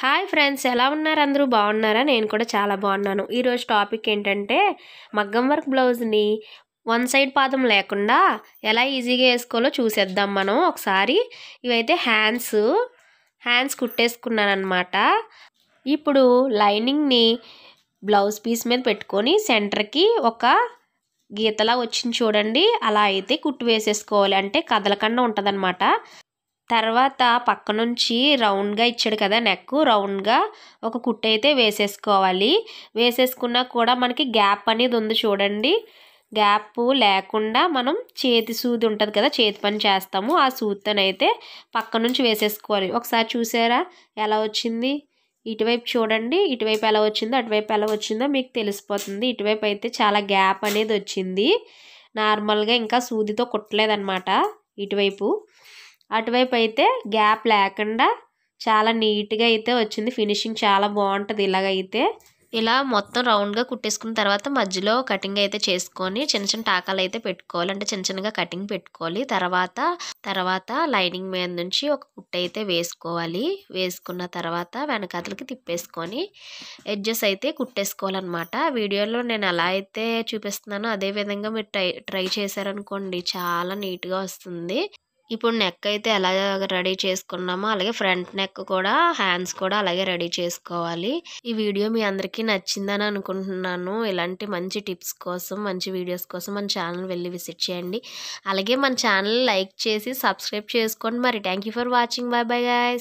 hi friends ఎలా ఉన్నారు అందరూ బాగున్నారా నేను కూడా చాలా బాగున్నాను ఈరోజు టాపిక్ ఏంటంటే మగ్గం వర్క్ బ్లౌజ్ని వన్ సైడ్ పాదం లేకుండా ఎలా ఈజీగా వేసుకోవాలో చూసేద్దాం మనం ఒకసారి ఇవైతే హ్యాండ్స్ హ్యాండ్స్ కుట్టేసుకున్నాను అనమాట ఇప్పుడు లైనింగ్ని బ్లౌజ్ పీస్ మీద పెట్టుకొని సెంటర్కి ఒక గీతలా వచ్చింది చూడండి అలా అయితే కుట్టు వేసేసుకోవాలి అంటే కదలకుండా ఉంటుందన్నమాట తర్వాత పక్క నుంచి రౌండ్గా ఇచ్చాడు కదా నెక్ రౌండ్గా ఒక కుట్ట అయితే వేసేసుకోవాలి వేసేసుకున్నా కూడా మనకి గ్యాప్ అనేది ఉంది చూడండి గ్యాప్ లేకుండా మనం చేతి సూది ఉంటుంది కదా చేతి పని చేస్తాము ఆ సూదితోనైతే పక్క నుంచి వేసేసుకోవాలి ఒకసారి చూసారా ఎలా వచ్చింది ఇటువైపు చూడండి ఇటువైపు ఎలా వచ్చిందో అటువైపు ఎలా వచ్చిందో మీకు తెలిసిపోతుంది ఇటువైపు అయితే చాలా గ్యాప్ అనేది వచ్చింది నార్మల్గా ఇంకా సూదితో కుట్టలేదన్నమాట ఇటువైపు అటువైపు అయితే గ్యాప్ లేకుండా చాలా నీట్గా అయితే వచ్చింది ఫినిషింగ్ చాలా బాగుంటుంది ఇలాగైతే ఇలా మొత్తం రౌండ్గా కుట్టేసుకున్న తర్వాత మధ్యలో కటింగ్ అయితే చేసుకొని చిన్న చిన్న టాకాలు అయితే పెట్టుకోవాలి అంటే చిన్న చిన్నగా కటింగ్ పెట్టుకోవాలి తర్వాత తర్వాత లైనింగ్ మీద నుంచి ఒక కుట్ట అయితే వేసుకోవాలి వేసుకున్న తర్వాత వెనకాతలకి తిప్పేసుకొని ఎడ్జెస్ అయితే కుట్టేసుకోవాలన్నమాట వీడియోలో నేను ఎలా అయితే చూపిస్తున్నానో అదే విధంగా మీరు ట్రై ట్రై చేశారనుకోండి చాలా నీట్గా వస్తుంది ఇప్పుడు నెక్ అయితే ఎలా రెడీ చేసుకున్నామో అలాగే ఫ్రంట్ నెక్ కూడా హ్యాండ్స్ కూడా అలాగే రెడీ చేసుకోవాలి ఈ వీడియో మీ అందరికీ నచ్చిందని అనుకుంటున్నాను ఇలాంటి మంచి టిప్స్ కోసం మంచి వీడియోస్ కోసం మన ఛానల్ వెళ్ళి విజిట్ చేయండి అలాగే మన ఛానల్ లైక్ చేసి సబ్స్క్రైబ్ చేసుకోండి మరి thank for watching bye bye guys